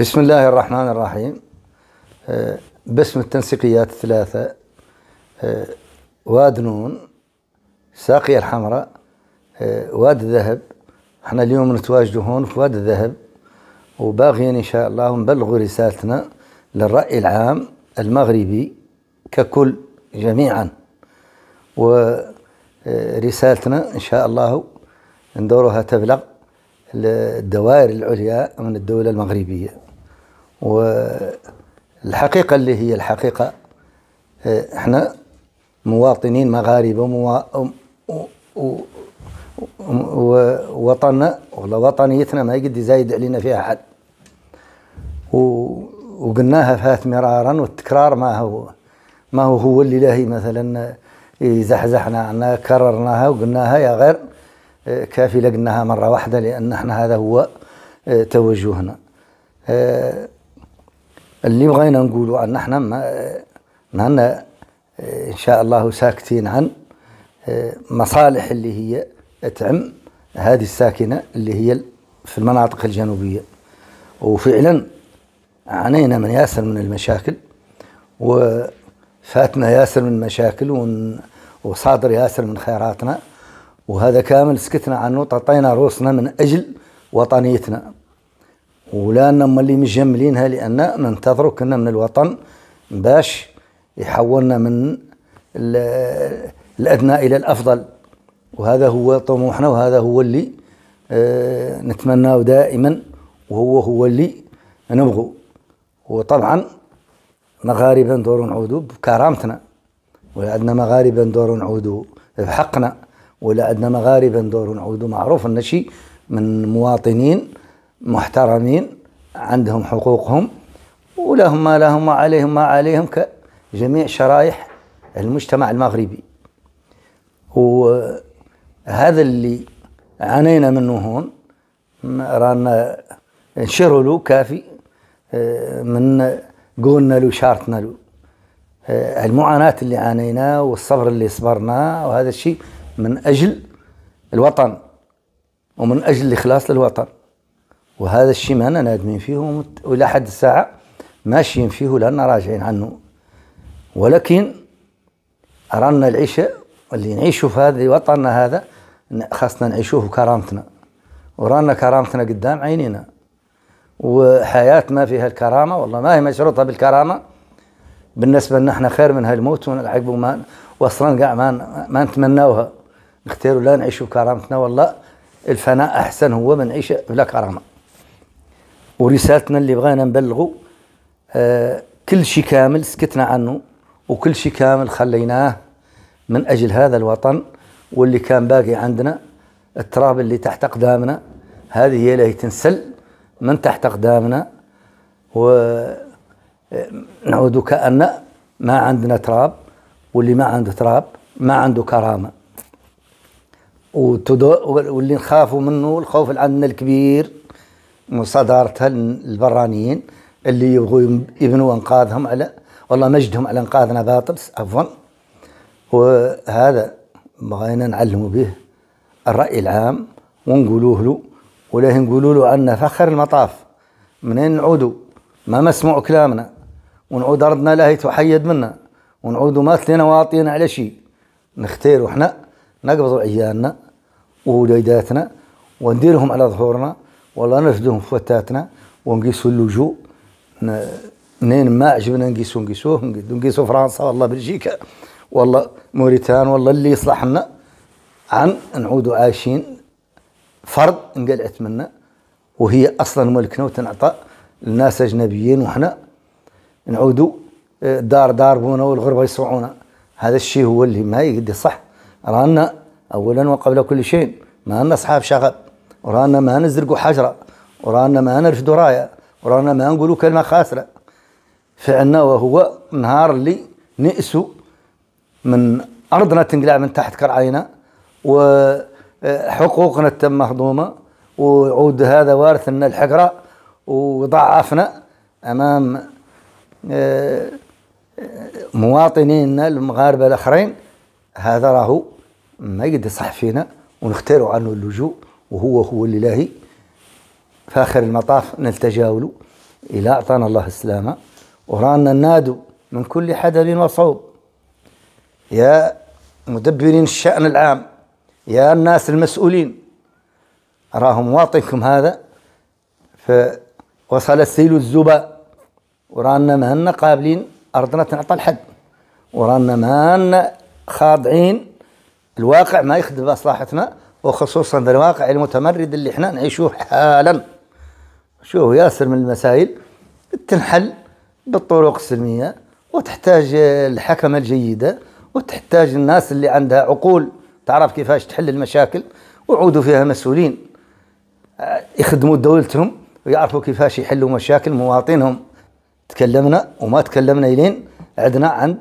بسم الله الرحمن الرحيم آه، باسم التنسيقيات الثلاثة آه، واد نون ساقية الحمراء آه، واد الذهب احنا اليوم نتواجد هون في واد الذهب وباغيين ان شاء الله نبلغوا رسالتنا للرأي العام المغربي ككل جميعا ورسالتنا ان شاء الله ندورها تبلغ للدوائر العليا من الدولة المغربية والحقيقة اللي هي الحقيقة آه، احنا مواطنين مغاربة ووطننا ولا وطنيتنا ما يقد يزايد علينا فيها حد وقلناها فات مرارا والتكرار ما هو ما هو هو اللي لاهي مثلا آه، يزحزحنا عنها كررناها وقلناها يا غير آه، كافي لقناها مرة واحدة لأن احنا هذا هو توجهنا اللي بغينا نقولوا أن احنا ما نحن إن شاء الله ساكتين عن آه، مصالح اللي هي تعم هذه الساكنة اللي هي في المناطق الجنوبية وفعلا عانينا من ياسر من المشاكل وفاتنا ياسر من مشاكل وصادر ياسر من خيراتنا وهذا كامل سكتنا عنه تعطينا روسنا من أجل وطنيتنا ولانا هما اللي مجملينها لان ننتظروا كنا من الوطن باش يحولنا من الادنى الى الافضل وهذا هو طموحنا وهذا هو اللي آه، نتمناه دائما وهو هو اللي نبغو وطبعا مغاربه ندور نعودوا بكرامتنا ولا عندنا مغاربه ندور نعودوا بحقنا ولا عندنا مغاربه ندور نعودوا معروف ان شي من مواطنين محترمين عندهم حقوقهم ولهم ما لهم وعليهم ما عليهم كجميع شرائح المجتمع المغربي وهذا اللي عانينا منه هون رانا نشروا له كافي من قولنا له شارتنا له المعاناة اللي عانيناه والصبر اللي صبرنا وهذا الشيء من أجل الوطن ومن أجل الإخلاص للوطن وهذا الشيء ما نادمين فيه والى حد الساعه ماشيين فيه لان راجعين عنه ولكن أرانا العيشة اللي نعيشه في هذا وطننا هذا خاصنا نعيشوه كرامتنا ورانا كرامتنا قدام عينينا وحياة ما فيها الكرامة والله ما هي مشروطة بالكرامة بالنسبة لنا احنا خير منها الموت ونلعب ما واصلا قاع ما ما نتمناوها نختاروا لا نعيشوا بكرامتنا والله الفناء احسن هو من عيش بلا كرامه ورسالتنا اللي بغينا نبلغه آه كل شيء كامل سكتنا عنه وكل شيء كامل خليناه من أجل هذا الوطن واللي كان باقي عندنا التراب اللي تحت أقدامنا هذه هي اللي تنسل من تحت أقدامنا ونعود آه، كأن ما عندنا تراب واللي ما عنده تراب ما عنده كرامة واللي نخافوا منه الخوف اللي عندنا الكبير مصادرتها للبرانيين اللي يبغوا يبنوا انقاذهم على والله مجدهم على انقاذنا باطل عفوا وهذا بغينا نعلموا به الراي العام ونقولوه له ولا نقولوا له عنا فخر المطاف منين نعودوا ما مسموع كلامنا ونعود ارضنا لا تحيد منا ونعودوا تلينا واطيين على شيء نختاروا احنا نقبضوا عيالنا ووليداتنا ونديرهم على ظهورنا والله نرفدوهم فتاتنا ونقيسوا اللجوء نين ما عجبنا نقيسوا نقيسوه نقيسوا فرنسا والله بلجيكا والله موريتان والله اللي يصلح لنا عن نعودوا عايشين فرض انقلعت منا وهي اصلا ملكنا وتنعطى للناس اجنبيين وحنا نعودوا آه، دار دار بونا والغربه يصوعونا هذا الشيء هو اللي ما يقدر صح رانا اولا وقبل كل شيء ما لنا اصحاب شغب ورانا ما نزرقوا حجره ورانا ما نرفدوا رايه ورانا ما نقولوا كلمه خاسره فعلنا وهو نهار اللي نئسوا من ارضنا تنقلع من تحت كرعينا وحقوقنا تم مهضومه وعود هذا وارث لنا الحقره وضعفنا امام آه، مواطنينا المغاربه الاخرين هذا راهو ما يقدر يصح فينا ونختاروا عنه اللجوء وهو هو الإلهي فآخر المطاف نلتجاول له إلى أعطانا الله السلامة ورانا النادو من كل حدب وصوب يا مدبرين الشأن العام يا الناس المسؤولين راهم مواطنكم هذا فوصل السيل الزباء ورانا مهنا قابلين أرضنا تنعطى الحد ورانا مهنا خاضعين الواقع ما يخدم مصلحتنا وخصوصا الواقع المتمرد اللي احنا نعيشوه حالا شوف ياسر من المسائل تنحل بالطرق السلمية وتحتاج الحكمة الجيدة وتحتاج الناس اللي عندها عقول تعرف كيفاش تحل المشاكل ويعودوا فيها مسؤولين يخدموا دولتهم ويعرفوا كيفاش يحلوا مشاكل مواطنهم تكلمنا وما تكلمنا الين عدنا عند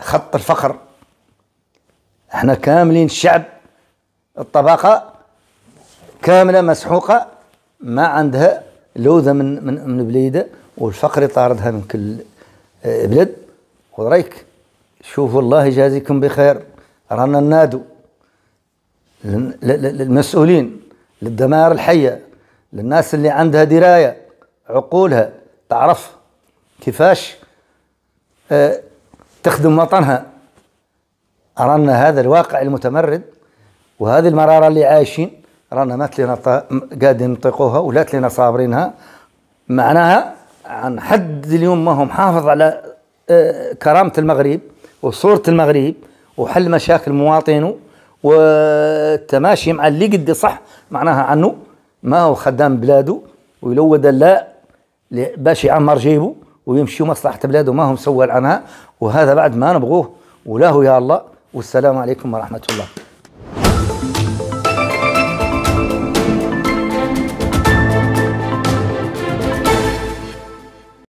خط الفقر احنا كاملين شعب الطبقة كاملة مسحوقة ما عندها لوذة من من من بليدة والفقر يطاردها من كل آه، بلد ورايك شوفوا الله يجازيكم بخير رانا ننادوا للمسؤولين للدمار الحية للناس اللي عندها دراية عقولها تعرف كيفاش آه، تخدم وطنها أرانا هذا الواقع المتمرد وهذه المراره اللي عايشين رانا مات لنا قاعدين نطيقوها ولات لنا صابرينها معناها عن حد اليوم ما هو محافظ على آه، كرامه المغرب وصوره المغرب وحل مشاكل مواطنه والتماشي مع اللي قد صح معناها عنه ما هو خدام بلاده ويلود لا باش يعمر جيبه ويمشي مصلحة بلاده ما هم سوى عنها وهذا بعد ما نبغوه وله يا الله والسلام عليكم ورحمة الله